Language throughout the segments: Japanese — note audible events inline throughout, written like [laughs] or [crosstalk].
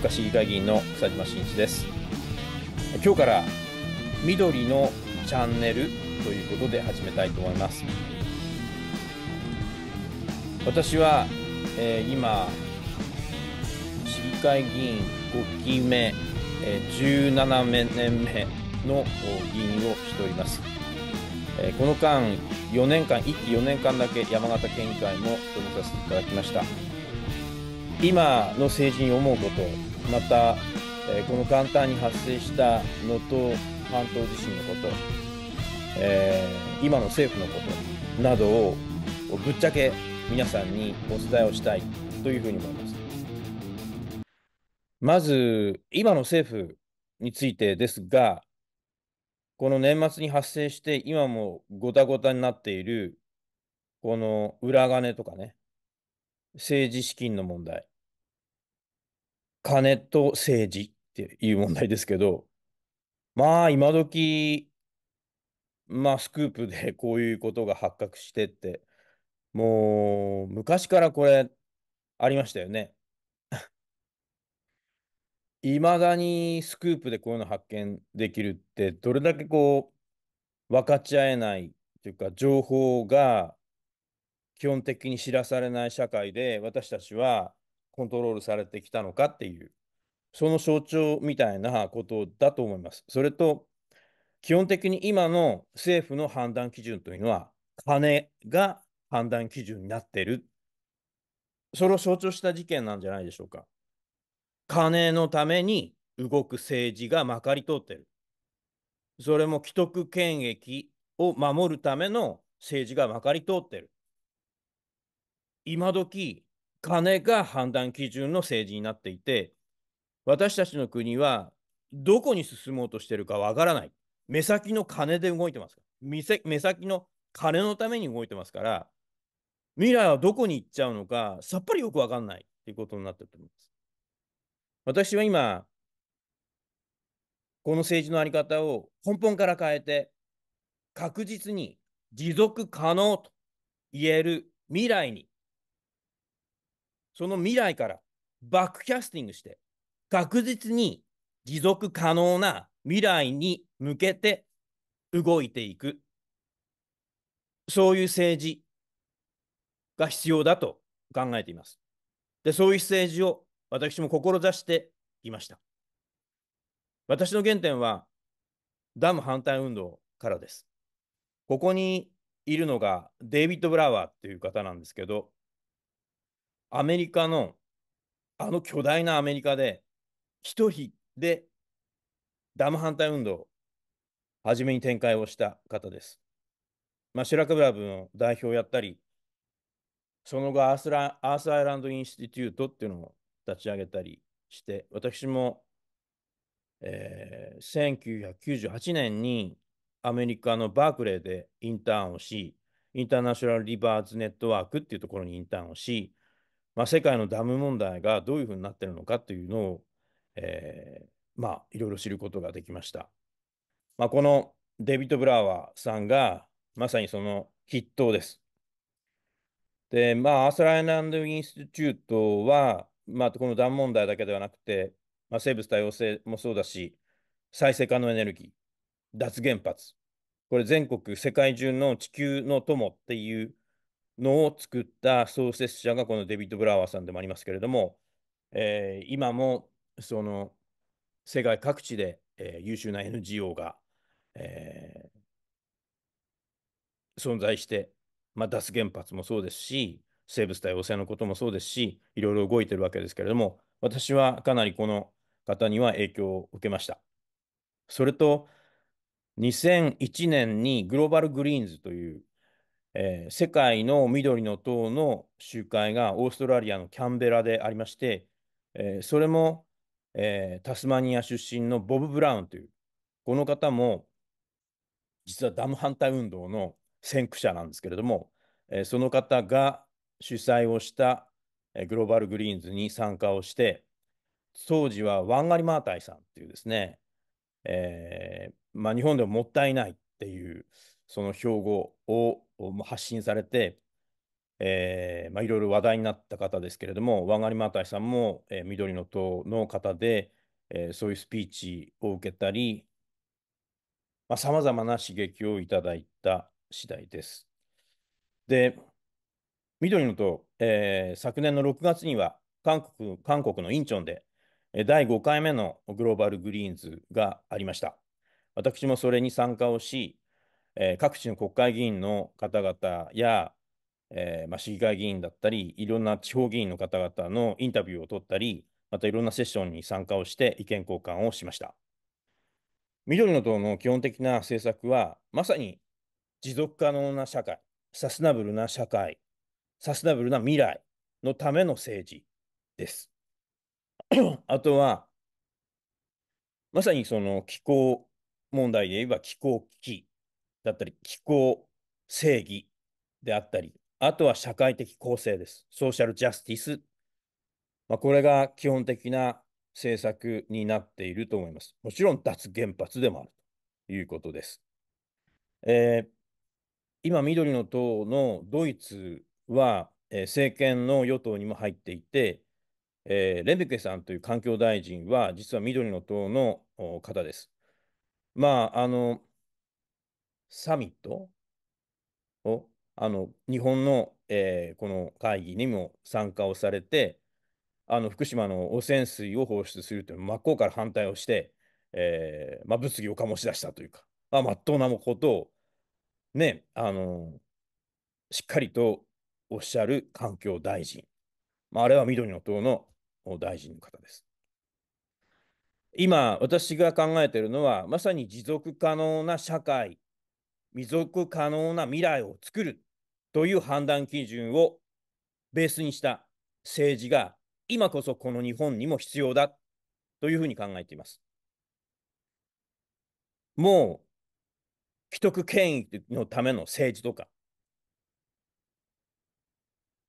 岡市議会議員の草島真一です今日から緑のチャンネルということで始めたいと思います私は、えー、今市議会議員5期目、えー、17年目の議員をしております、えー、この間4年間1期4年間だけ山形県議会も務めさせていただきました今の政治に思うことまた、えー、この簡単に発生した能登半島地震のこと、えー、今の政府のことなどをぶっちゃけ皆さんにお伝えをしたいというふうに思います。まず、今の政府についてですが、この年末に発生して、今もごたごたになっている、この裏金とかね、政治資金の問題、金と政治っていう問題ですけど、まあ今時、まあスクープでこういうことが発覚してって、もう昔からこれありましたよね。いまだにスクープでこういうの発見できるって、どれだけこう分かち合えないというか、情報が基本的に知らされない社会で、私たちはコントロールされてきたのかっていう、その象徴みたいなことだと思います。それと、基本的に今の政府の判断基準というのは、金が判断基準になってる。それを象徴した事件なんじゃないでしょうか。金のために動く政治がまかり通ってる。それも既得権益を守るための政治がまかり通ってる。今時金が判断基準の政治になっていて、私たちの国はどこに進もうとしてるかわからない。目先の金で動いてます。目先の金のために動いてますから、未来はどこに行っちゃうのか、さっぱりよくわかんないということになってると思います。私は今、この政治の在り方を根本から変えて、確実に持続可能と言える未来にその未来からバックキャスティングして、確実に持続可能な未来に向けて動いていく。そういう政治が必要だと考えています。で、そういう政治を私も志していました。私の原点はダム反対運動からです。ここにいるのがデイビッド・ブラワーっていう方なんですけど、アメリカの、あの巨大なアメリカで、一人でダム反対運動を初めに展開をした方です。まあ、シラカブラブの代表をやったり、その後アースラ、アースアイランドインスティテュートっていうのを立ち上げたりして、私も、えー、1998年にアメリカのバークレーでインターンをし、インターナショナル・リバーズ・ネットワークっていうところにインターンをし、まあ、世界のダム問題がどういうふうになってるのかというのを、えー、まあ、いろいろ知ることができました。まあ、このデビッド・ブラワーさんが、まさにその筆頭です。で、まあ、アーサラ・イナンド・インスティチュートは、まあ、このダム問題だけではなくて、まあ、生物多様性もそうだし、再生可能エネルギー、脱原発、これ全国、世界中の地球の友っていうのを作った創設者がこのデビッド・ブラワーさんでもありますけれども、えー、今もその世界各地で、えー、優秀な NGO が、えー、存在して、まあ、脱原発もそうですし、生物多様性のこともそうですし、いろいろ動いてるわけですけれども、私はかなりこの方には影響を受けました。それと、2001年にグローバルグリーンズというえー、世界の緑の党の集会がオーストラリアのキャンベラでありまして、えー、それも、えー、タスマニア出身のボブ・ブラウンという、この方も実はダム反対運動の先駆者なんですけれども、えその方が主催をした、えグローバル・グリーンズに参加をして、当時はワンガリ・マータイさんというですね、えまあ、日本でももったいないっていうその標語を発信されて、えまあ、いろいろ話題になった方ですけれども、ワンガリマータイさんも、えー、緑の党の方で、えー、そういうスピーチを受けたり、さまざ、あ、まな刺激をいただいた次第です。で、緑の党、えー、昨年の6月には韓国韓国のインチョンで第5回目のグローバルグリーンズがありました。私もそれに参加をし、えー、各地の国会議員の方々や、えー、まあ、市議会議員だったり、いろんな地方議員の方々のインタビューを取ったり、またいろんなセッションに参加をして意見交換をしました。緑の党の基本的な政策は、まさに持続可能な社会、サスナブルな社会、サスナブルな未来のための政治です。[clears throat] あとは、まさにその気候問題で言えば気候危機だったり、気候、正義であったり、あとは社会的公正です。ソーシャルジャスティス。まあ、これが基本的な政策になっていると思います。もちろん脱原発でもあるということです。えー、今、緑の党のドイツは、えー、政権の与党にも入っていて、えー、レベケさんという環境大臣は、実は緑の党の方です。まあ、あの、サミットを、あの、日本の、えー、この会議にも参加をされて、あの、福島の汚染水を放出するという真っ向から反対をして、えー、まあ、物議を醸し出したというか、まあ、真っ当なことを、ね、あの、しっかりとおっしゃる環境大臣。まあ、あれは緑の党の大臣の方です。今、私が考えているのは、まさに持続可能な社会未続可能な未来を作るという判断基準をベースにした政治が今こそこの日本にも必要だというふうに考えています。もう既得権益のための政治とか、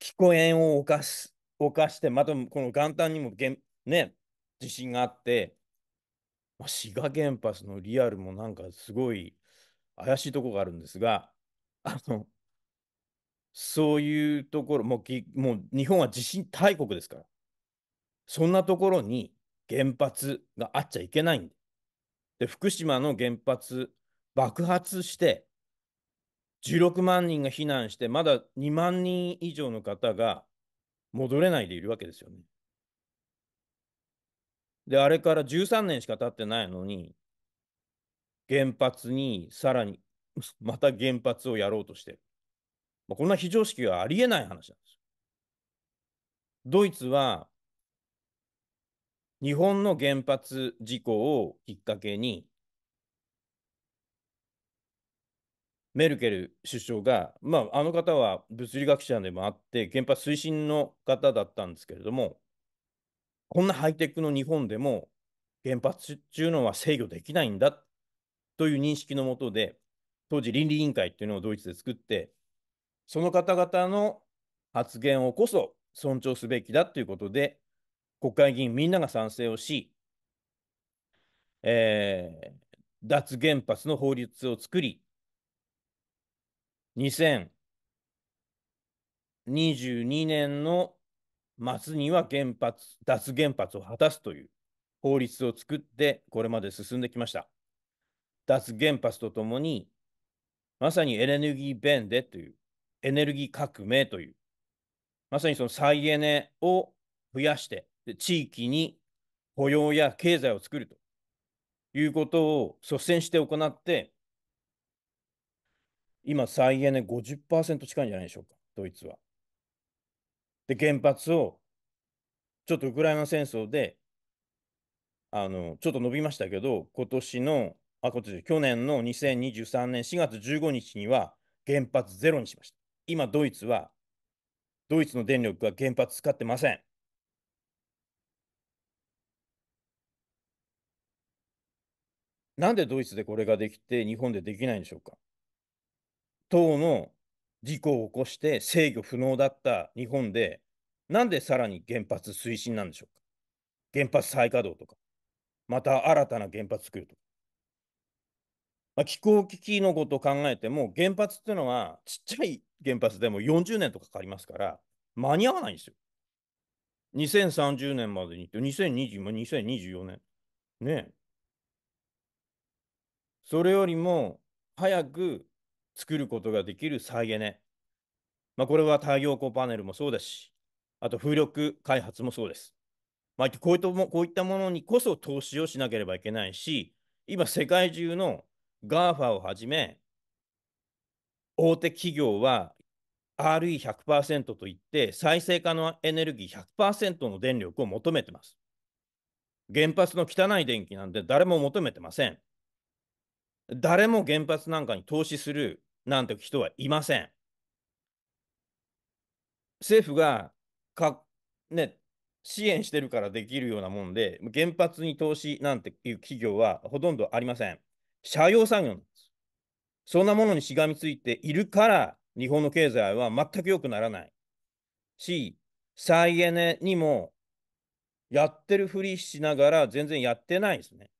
聞こえんを犯す、犯して、またこの元旦にもげん、ね、地震があって、まあ、滋賀原発のリアルもなんかすごい怪しいとこがあるんですが、あの、そういうところ、もうぎもう日本は地震大国ですから、そんなところに原発があっちゃいけないんで、で福島の原発爆発して、16万人が避難して、まだ2万人以上の方が戻れないでいるわけですよね。で、あれから13年しか経ってないのに、原発にさらにまた原発をやろうとしてる。まあ、こんな非常識はありえない話なんですよ。ドイツは日本の原発事故をきっかけにメルケル首相が、まあ、あの方は物理学者でもあって原発推進の方だったんですけれどもこんなハイテクの日本でも原発っていうのは制御できないんだという認識のもとで、当時倫理委員会というのをドイツで作って、その方々の発言をこそ尊重すべきだということで、国会議員みんなが賛成をし、えー、脱原発の法律を作り、2022年の末には原発、脱原発を果たすという法律を作って、これまで進んできました。脱原発とともに、まさにエネルギーベンでという、エネルギー革命という、まさにその再エネを増やして、地域に雇用や経済を作るということを率先して行って、今、再エネ50%近いんじゃないでしょうか、ドイツは。で、原発を、ちょっとウクライナ戦争で、あの、ちょっと伸びましたけど、今年のあ、こっち去年の2023年4月15日には原発ゼロにしました。今、ドイツは、ドイツの電力は原発使ってません。なんでドイツでこれができて、日本でできないんでしょうか。党の事故を起こして制御不能だった日本で、なんでさらに原発推進なんでしょうか。原発再稼働とか、また新たな原発作るとか。まあ、気候危機のことを考えても、原発っていうのは、ちっちゃい原発でも40年とかかかりますから、間に合わないんですよ。2030年までにって、2020、2024年。ねそれよりも、早く作ることができる再エネ。まあ、これは太陽光パネルもそうだし、あと風力開発もそうです。まあ、こういったものにこそ投資をしなければいけないし、今世界中の GAFA をはじめ、大手企業は RE100% といって再生可能エネルギー100%の電力を求めてます。原発の汚い電気なんて誰も求めてません。誰も原発なんかに投資するなんて人はいません。政府がか、ね、支援してるからできるようなもんで、原発に投資なんていう企業はほとんどありません。社用産業なんです。そんなものにしがみついているから、日本の経済は全く良くならない。し、再エネにもやってるふりしながら全然やってないですね。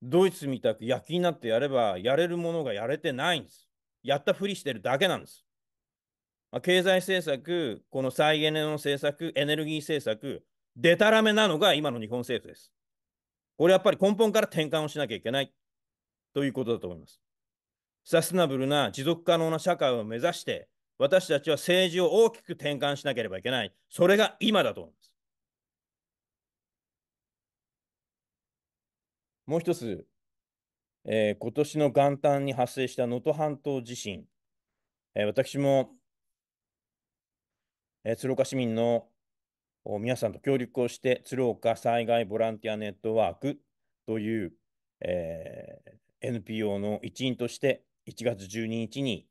ドイツみたく焼きになってやればやれるものがやれてないんです。やったふりしてるだけなんです。まあ、経済政策、この再エネの政策、エネルギー政策、でたらめなのが今の日本政府です。これやっぱり根本から転換をしなきゃいけないということだと思います。サステナブルな持続可能な社会を目指して、私たちは政治を大きく転換しなければいけない。それが今だと思います。もう一つ、えー、今年の元旦に発生した能登半島地震、えー、私も、えー、鶴岡市民の皆さんと協力をして、鶴岡災害ボランティアネットワークという、えー、NPO の一員として、1月12日に、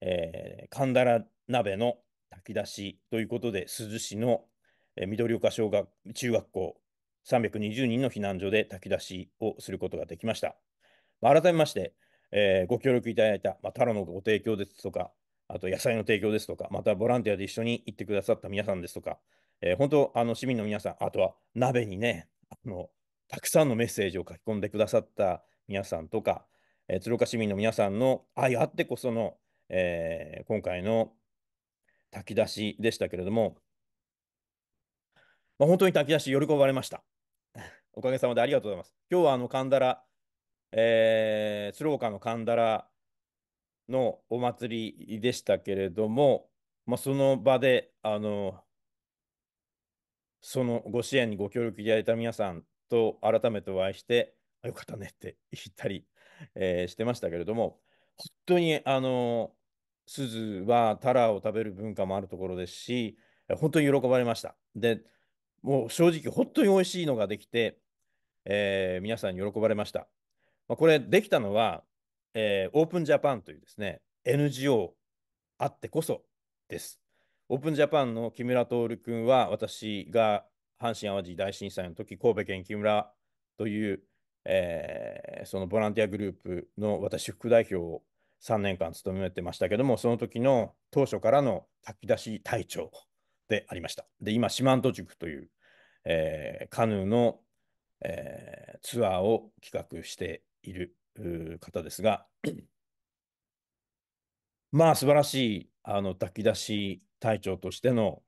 えー、神田ら鍋の炊き出しということで、珠洲市の、えー、緑岡小学中学校320人の避難所で炊き出しをすることができました。まあ、改めまして、えー、ご協力いただいた、まあ、タロのご提供ですとか、あと野菜の提供ですとか、またボランティアで一緒に行ってくださった皆さんですとか、えー、本当、あの市民の皆さん、あとは鍋にね、あのたくさんのメッセージを書き込んでくださった皆さんとか、えー、鶴岡市民の皆さんの愛あってこその、えー、今回の炊き出しでしたけれども、まあ、本当に炊き出し、喜ばれました。[laughs] おかげさまでありがとうございます。今日はあの神田ら、えー、鶴岡の神田らのお祭りでしたけれども、まあ、その場で、あのそのご支援にご協力いただいた皆さんと改めてお会いして、あよかったねって言ったり、えー、してましたけれども、本当にあの鈴はタラを食べる文化もあるところですし、本当に喜ばれました。で、もう正直、本当に美味しいのができて、えー、皆さんに喜ばれました。まあ、これ、できたのは、えー、オープンジャパンというですね、NGO あってこそです。オープンジャパンの木村徹君は、私が阪神・淡路大震災の時、神戸県木村という、えー、そのボランティアグループの私、副代表を3年間務めてましたけども、その時の当初からの炊き出し隊長でありました。で、今、四万十塾という、えー、カヌーの、えー、ツアーを企画している方ですが、まあ、素晴らしいあの炊き出し隊長としての、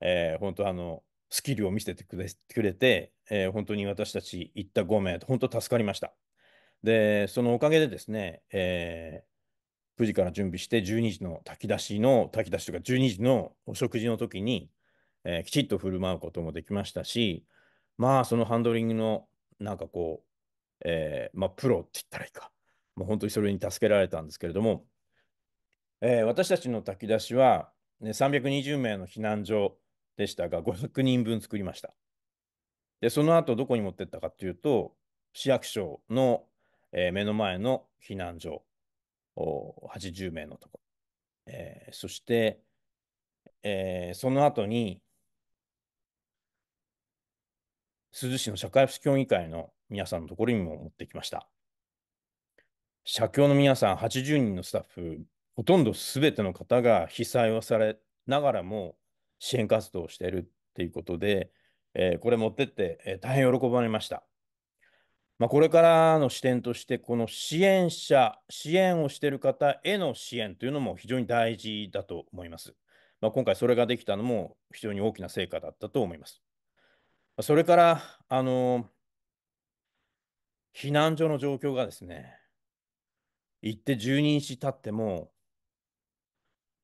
えー、本当あのスキルを見せてくれくれて、えー、本当に私たち行った5名、本当助かりました。で、そのおかげでですね、えー、9時から準備して、12時の炊き出しの、炊き出しとか、12時のお食事の時に、えー、きちっと振る舞うこともできましたし、まあ、そのハンドリングの、なんかこう、えー、まあ、プロって言ったらいいか、もう本当にそれに助けられたんですけれども、えー、私たちの炊き出しは、ね、320名の避難所でしたが、500人分作りました。で、その後どこに持ってったかというと、市役所の、えー、目の前の避難所、80名のところ。えー、そして、えー、その後に、珠洲市の社会福祉協議会の皆さんのところにも持ってきました。社協の皆さん80人のスタッフほとんどすべての方が被災をされながらも支援活動をしているっていうことで、えー、これ持ってって、えー、大変喜ばれました。まあ、これからの視点として、この支援者、支援をしている方への支援というのも非常に大事だと思います。まあ、今回それができたのも非常に大きな成果だったと思います。それから、あの避難所の状況がですね、行って12日経っても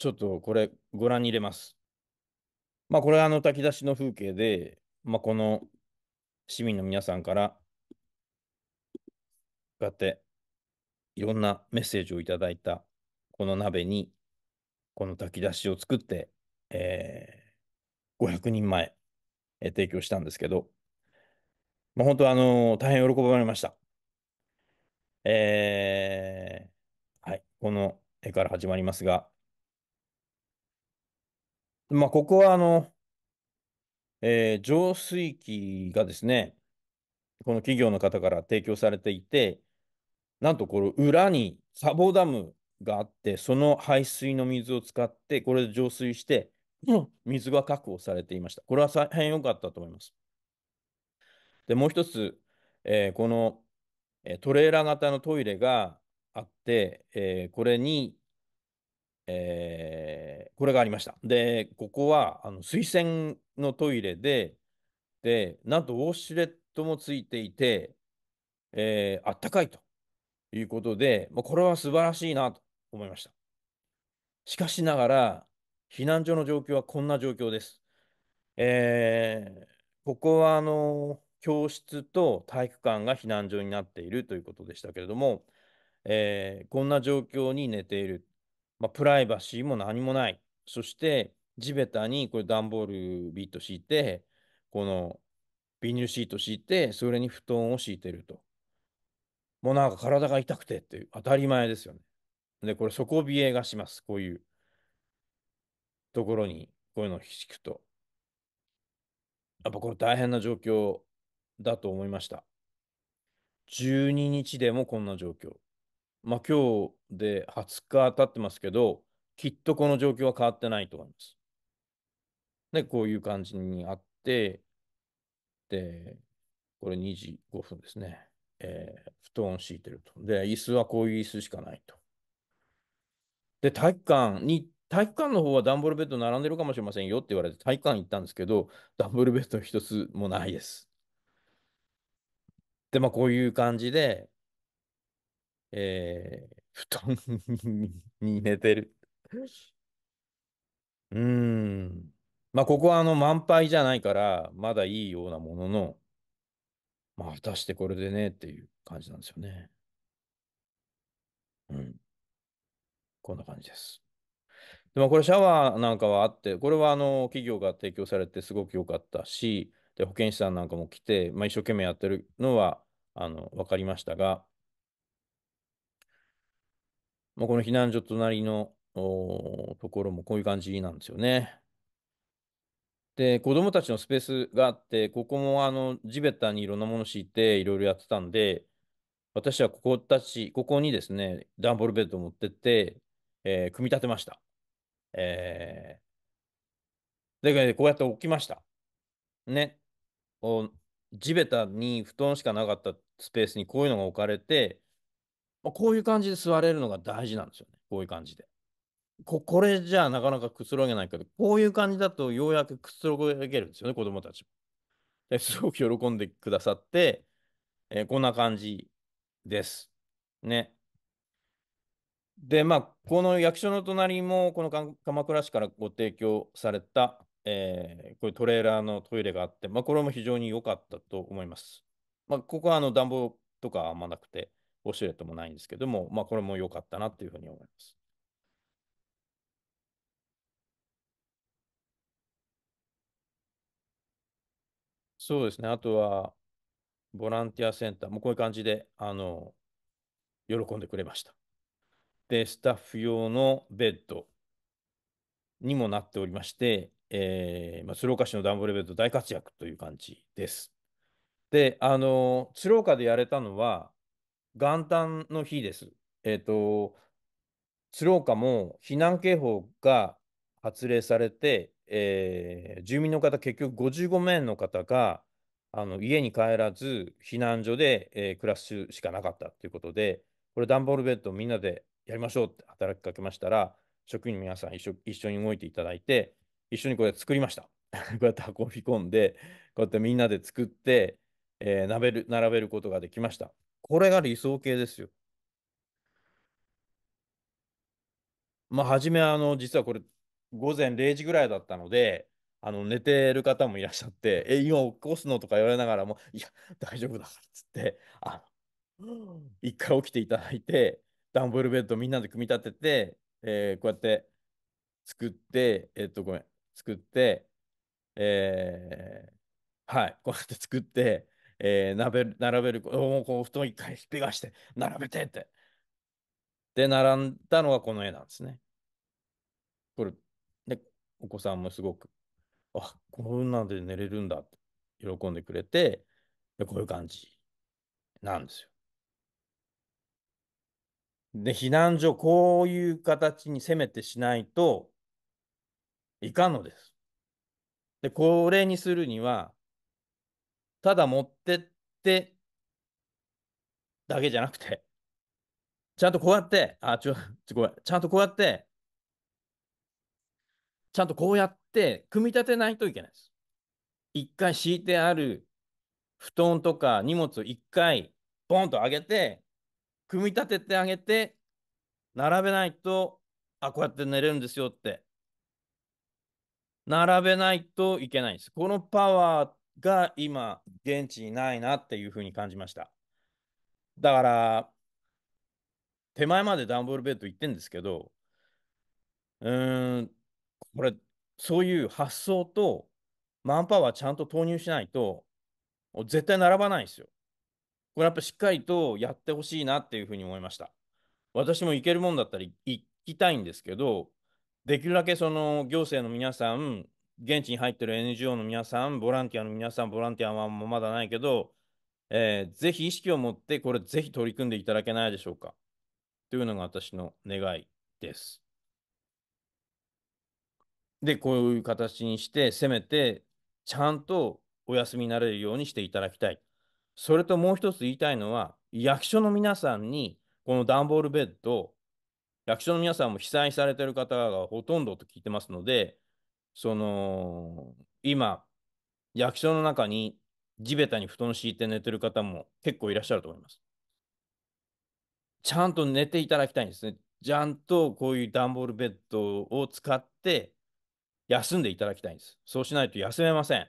ちょっとこれご覧に入れます。まあ、これはあの炊き出しの風景で、まあ、この市民の皆さんから、こうやっていろんなメッセージをいただいたこの鍋に、この炊き出しを作って、えー、500人前、えー、提供したんですけど、まあ、本当あのー、大変喜ばれました。えー、はい、この絵から始まりますが、まあ、ここはあの、えー浄水器がですね、この企業の方から提供されていて、なんとこの裏に砂防ダムがあって、その排水の水を使って、これで浄水して、水が確保されていました。これは大変良かったと思います。で、もう一つ、えーこの、えートレーラー型のトイレがあって、えーこれに、えー、これがありました。で、ここはあの水洗のトイレで、で、なんとウォッシュレットもついていて、えー、あったかいということで、まあ、これは素晴らしいなと思いました。しかしながら、避難所の状況はこんな状況です。えー、ここはあの教室と体育館が避難所になっているということでしたけれども、えー、こんな状況に寝ているまあ、プライバシーも何もない。そして、地べたにこれ段ボールビット敷いて、このビニールシート敷いて、それに布団を敷いてると。もうなんか体が痛くてっていう、当たり前ですよね。で、これ底冷えがします。こういうところに、こういうのを敷くと。やっぱこれ大変な状況だと思いました。12日でもこんな状況。まあ今日、で20日経ってますけど、きっとこの状況は変わってないと思います。で、こういう感じにあって、で、これ2時5分ですね。えー、布団を敷いてると。で、椅子はこういう椅子しかないと。で、体育館に、体育館の方はダンボールベッド並んでるかもしれませんよって言われて体育館行ったんですけど、ダンボールベッド一つもないです。で、まあこういう感じで、えー、布団に寝てる。うーん。まあ、ここはあの満杯じゃないから、まだいいようなものの、まあ、果たしてこれでねっていう感じなんですよね。うん。こんな感じです。でもこれシャワーなんかはあって、これはあの企業が提供されてすごく良かったし、で保健師さんなんかも来て、まあ、一生懸命やってるのはあの分かりましたが、まあ、この避難所隣のところもこういう感じなんですよね。で、子供たちのスペースがあって、ここもあの地べたにいろんなもの敷いていろいろやってたんで、私はここたち、ここにですね、ダンボールベッドを持ってって、えー、組み立てました。えー、で、こうやって置きました。ね。地べたに布団しかなかったスペースにこういうのが置かれて、まあ、こういう感じで座れるのが大事なんですよね。こういう感じで。ここれじゃあなかなかくつろげないけど、こういう感じだとようやくくつろげるんですよね、子供たちも。すごく喜んでくださって、えー、こんな感じです。ね。で、まあ、この役所の隣も、この鎌倉市からご提供された、えー、こういうトレーラーのトイレがあって、まあ、これも非常に良かったと思います。まあ、ここはあの暖房とかあんまなくて、ウォシュレットもないんですけども、まあ、これも良かったなというふうに思います。そうですね。あとは、ボランティアセンターもうこういう感じで、あの、喜んでくれました。で、スタッフ用のベッドにもなっておりまして、えー、まあ、鶴岡市のダンボールベッド大活躍という感じです。で、あの、鶴岡でやれたのは、元旦の日です。えっ、ー、と、鶴岡も避難警報が発令されて、えー、住民の方、結局55名の方があの家に帰らず、避難所で、えー、暮らすしかなかったということで、これ、段ボールベッドみんなでやりましょうって働きかけましたら、職員の皆さん一緒一緒に動いていただいて、一緒にこれ作りました。[laughs] こうやって運び込んで、こうやってみんなで作って、えー、並べる並べることができました。これが理想形ですよ。まあ、初め、あの、実はこれ、午前0時ぐらいだったので、あの寝てる方もいらっしゃって、え、今起こすのとか言われながらも、いや、大丈夫だからっつって、あの、一回起きていただいて、ダンボールベッドみんなで組み立てて、えー、こうやって作って、えっと、ごめん、作って、えー、はい、こうやって作って、えー、並べ並べる、おこう布団一回ひっぺがして、並べてって。で、並んだのがこの絵なんですね。これ、で、お子さんもすごく、あ、こんなんで寝れるんだって、喜んでくれて、でこういう感じなんですよ。で、避難所、こういう形にせめてしないといかんのです。で、これにするには、ただ持ってってだけじゃなくて、ちゃんとこうやって、あ、ちょ、ちょごめん、ちゃんとこうやって、ちゃんとこうやって組み立てないといけないです。一回敷いてある布団とか荷物を一回ポンと上げて、組み立ててあげて、並べないと、あ、こうやって寝れるんですよって。並べないといけないんです。このパワーが今、現地にないなっていうふうに感じました。だから、手前までダンボールベッド行ってんですけど、うーん、これ、そういう発想とマンパワーちゃんと投入しないと、絶対並ばないんですよ。これやっぱしっかりとやってほしいなっていうふうに思いました。私も行けるもんだったら行きたいんですけど、できるだけその行政の皆さん、現地に入ってる NGO の皆さん、ボランティアの皆さん、ボランティアはまだないけど、えー、ぜひ意識を持って、これぜひ取り組んでいただけないでしょうか。というのが私の願いです。で、こういう形にして、せめて、ちゃんとお休みになれるようにしていただきたい。それともう一つ言いたいのは、役所の皆さんに、この段ボールベッド、役所の皆さんも被災されてる方がほとんどと聞いてますので、その、今、役所の中に地べたに布団敷いて寝てる方も結構いらっしゃると思います。ちゃんと寝ていただきたいんですね。ちゃんとこういう段ボールベッドを使って休んでいただきたいんです。そうしないと休めません。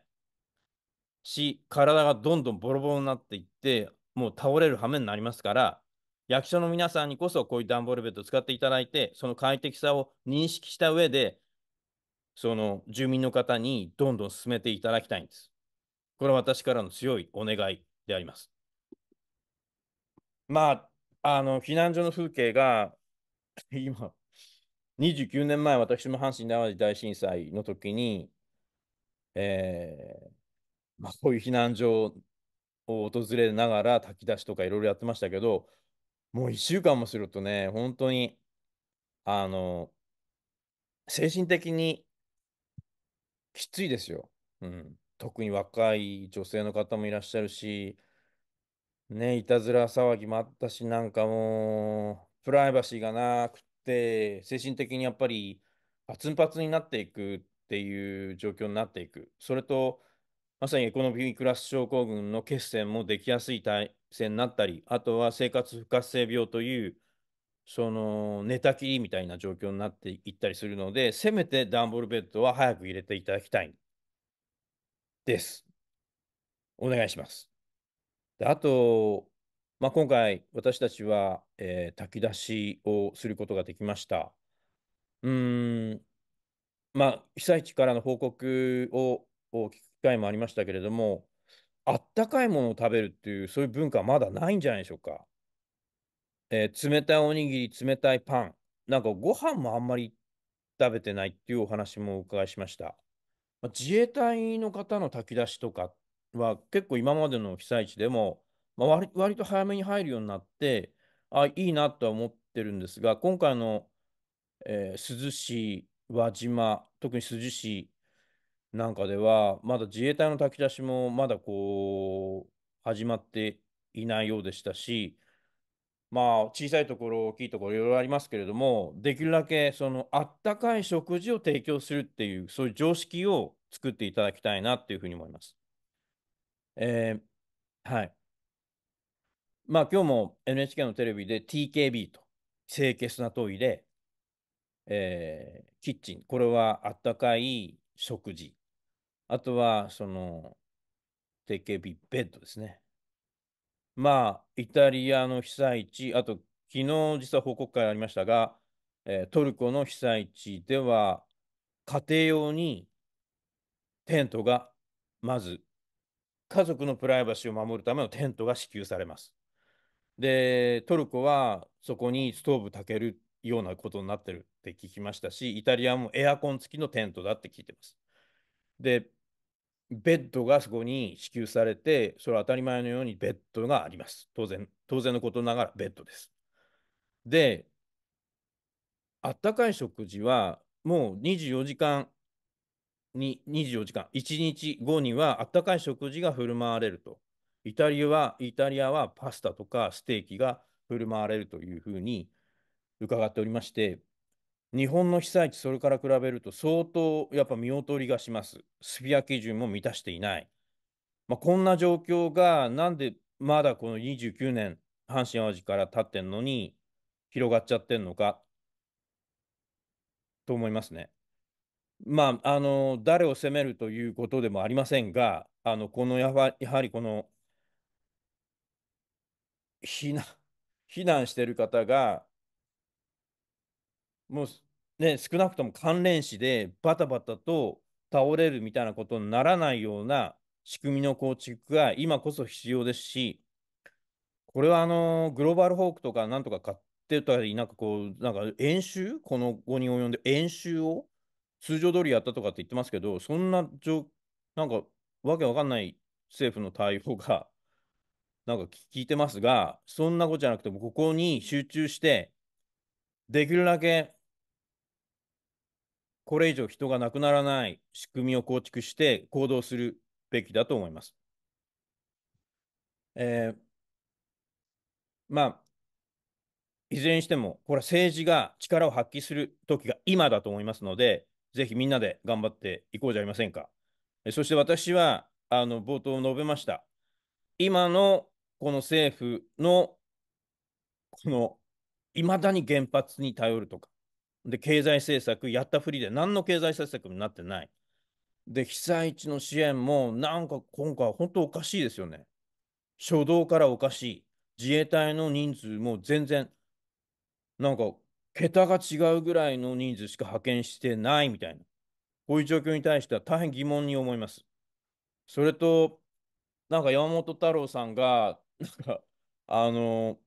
し、体がどんどんボロボロになっていって、もう倒れる羽目になりますから、役所の皆さんにこそこういう段ボールベッドを使っていただいて、その快適さを認識した上で、その住民の方にどんどん進めていただきたいんです。これは私からの強いお願いであります。まあ、あの避難所の風景が [laughs] 今、29年前、私も阪神・淡路大震災の時に、えーまあ、そういう避難所を訪れながら炊き出しとかいろいろやってましたけど、もう1週間もするとね、本当に、あの、精神的にきついですよ。うん。特に若い女性の方もいらっしゃるし、ね、いたずら騒ぎもあったし、なんかもう、プライバシーがなくて、精神的にやっぱり、パツンパツンになっていくっていう状況になっていく。それと、まさにエコノミークラス症候群の血栓もできやすい体制になったり、あとは生活不活性病という、その寝たきりみたいな状況になっていったりするので、せめて段ボールベッドは早く入れていただきたいです。お願いします。であと、まあ、今回私たちは、えー、炊き出しをすることができました。うーん、まあ、被災地からの報告を聞く機会もありましたけれども、あったかいものを食べるっていう、そういう文化はまだないんじゃないでしょうか。えー、冷たいおにぎり、冷たいパン、なんかご飯もあんまり食べてないっていうお話もお伺いしました。まあ、自衛隊の方の炊き出しとかは結構今までの被災地でも、まあ、割、割と早めに入るようになって、あ、いいなとは思ってるんですが、今回の、えー珠洲市、輪島、特に珠洲市なんかでは、まだ自衛隊の炊き出しもまだこう、始まっていないようでしたし、まあ、小さいところ、大きいところ、いろいろありますけれども、できるだけそのあったかい食事を提供するっていう、そういう常識を作っていただきたいなっていうふうに思います。えー、はい。まあ、今日も NHK のテレビで TKB と、清潔なトイレ、えー、キッチン、これはあったかい食事、あとはその TKB ベッドですね。まあ、イタリアの被災地、あと、昨日実は報告会ありましたが、えー、トルコの被災地では、家庭用にテントが、まず、家族のプライバシーを守るためのテントが支給されます。で、トルコはそこにストーブ炊けるようなことになってるって聞きましたし、イタリアもエアコン付きのテントだって聞いてます。で、ベッドがそこに支給されて、それは当たり前のようにベッドがあります。当然、当然のことながらベッドです。で、あったかい食事はもう24時間に、24時間、1日後にはあったかい食事が振る舞われると。イタリアは、イタリアはパスタとかステーキが振る舞われるというふうに伺っておりまして、日本の被災地、それから比べると相当やっぱ見劣りがします。スピア基準も満たしていない。まあ、こんな状況がなんでまだこの29年、阪神・淡路から経ってんのに広がっちゃってんのかと思いますね。まあ、あの誰を責めるということでもありませんが、あのこのやはやはりこの避難避難してる方がもうね、少なくとも関連死でバタバタと倒れるみたいなことにならないような仕組みの構築が今こそ必要ですし、これはあのグローバルホークとかなんとか買ってたり、なんかこう、なんか演習、この5人を呼んで演習を通常通りやったとかって言ってますけど、そんななんかわけわかんない政府の対応が、なんか聞いてますが、そんなことじゃなくても、ここに集中して、できるだけこれ以上人が亡くならない仕組みを構築して行動するべきだと思います。えー、まあ、いずれにしても、これは政治が力を発揮する時が今だと思いますので、ぜひみんなで頑張っていこうじゃありませんか。そして私は、あの冒頭述べました。今のこの政府の、この、いまだに原発に頼るとか、で、経済政策やったふりで何の経済政策になってない。で、被災地の支援もなんか今回本当おかしいですよね。初動からおかしい。自衛隊の人数も全然、なんか桁が違うぐらいの人数しか派遣してないみたいな。こういう状況に対しては大変疑問に思います。それと、なんか山本太郎さんが、なんか、あの、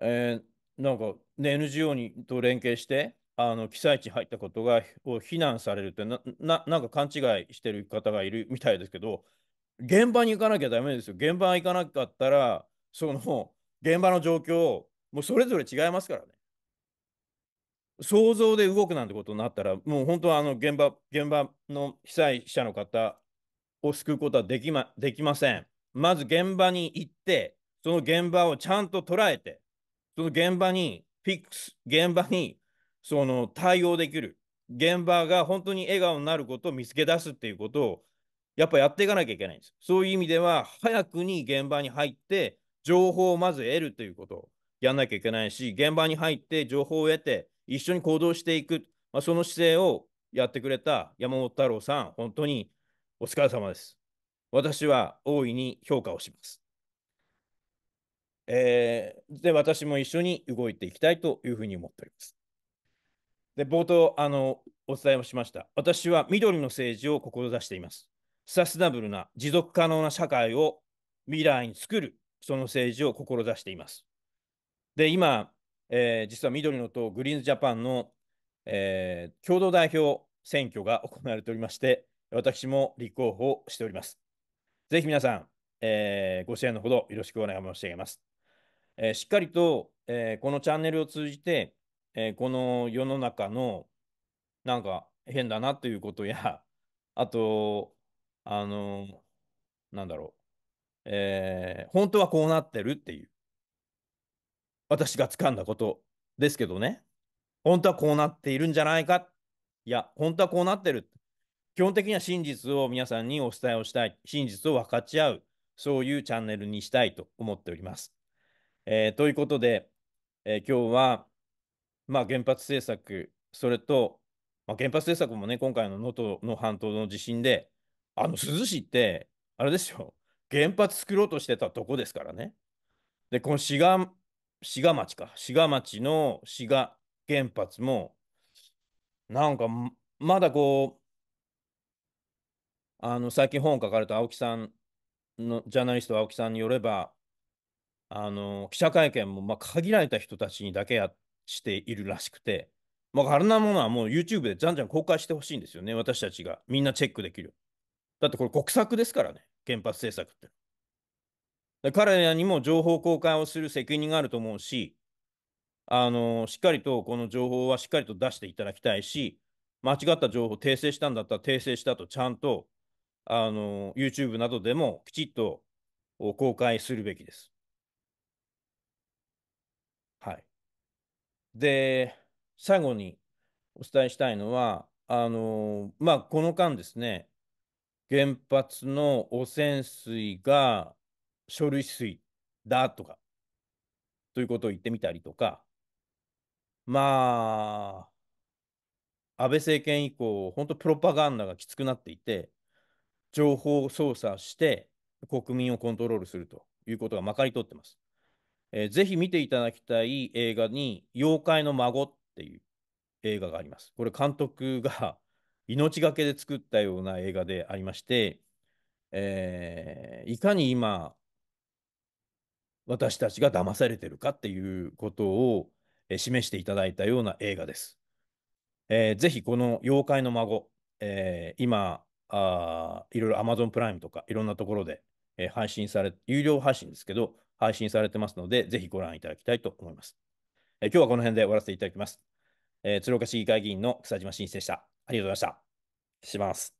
えー、なんか、ね、NGO にと連携して、あの被災地入ったことがを非難されるってなな、なんか勘違いしてる方がいるみたいですけど、現場に行かなきゃだめですよ。現場行かなかったら、その現場の状況、もうそれぞれ違いますからね。想像で動くなんてことになったら、もう本当はあの現場現場の被災者の方を救うことはできまできません。まず現場に行って、その現場をちゃんと捉えて、その現場にフィックス、現場にその対応できる現場が本当に笑顔になることを見つけ出すっていうことをやっぱやっていかなきゃいけないんです。そういう意味では早くに現場に入って情報をまず得るということをやんなきゃいけないし現場に入って情報を得て一緒に行動していく、まあ、その姿勢をやってくれた山本太郎さん本当にお疲れ様です。私は大いに評価をします。えー、で私も一緒に動いていきたいというふうに思っております。で冒頭あのお伝えをしました。私は緑の政治を志しています。サステナブルな持続可能な社会を未来に作る、その政治を志しています。で、今、えー、実は緑の党グリーンズジャパンの、えー、共同代表選挙が行われておりまして、私も立候補しております。ぜひ皆さん、えー、ご支援のほどよろしくお願い申し上げます。えしっかりと、えこのチャンネルを通じて、えー、この世の中のなんか変だなということや、[laughs] あと、あの、なんだろう、えー、本当はこうなってるっていう、私が掴んだことですけどね、本当はこうなっているんじゃないか、いや、本当はこうなってる。基本的には真実を皆さんにお伝えをしたい、真実を分かち合う、そういうチャンネルにしたいと思っております。えー、ということで、えー、今日は、まあ、原発政策、それと、まあ、原発政策もね、今回の能登の半島の地震で、あの珠洲市って、あれですよ、[laughs] 原発作ろうとしてたとこですからね。で、この志賀志賀町か、志賀町の志賀原発も、なんかまだこう、あの最近本を書かれた青木さんの、ジャーナリスト青木さんによれば、あの記者会見もまあ限られた人たちにだけやっしているらしくて、まあ、あんなものはもう YouTube でじゃんじゃん公開してほしいんですよね、私たちが。みんなチェックできる。だってこれ国策ですからね、原発政策って。で彼らにも情報公開をする責任があると思うし、あのしっかりとこの情報はしっかりと出していただきたいし、間違った情報を訂正したんだったら訂正したとちゃんとあの YouTube などでもきちっと公開するべきです。で、最後にお伝えしたいのは、あのまあ、この間ですね、原発の汚染水が処理水だとか、ということを言ってみたりとか、まあ、安倍政権以降、本当プロパガンダがきつくなっていて、情報操作して国民をコントロールするということがまかり通ってます。えー、ぜひ見ていただきたい映画に、妖怪の孫っていう映画があります。これ監督が [laughs] 命がけで作ったような映画でありまして、えー、いかに今、私たちが騙されてるかっていうことを、えー、示していただいたような映画です。えー、ぜひこの妖怪の孫、えー、今あ、いろいろ Amazon プライムとかいろんなところで、えー、配信され、有料配信ですけど、配信されてますので、ぜひご覧いただきたいと思います。え今日はこの辺で終わらせていただきます。えー、鶴岡市議会議員の草島新一でした。ありがとうございました。します。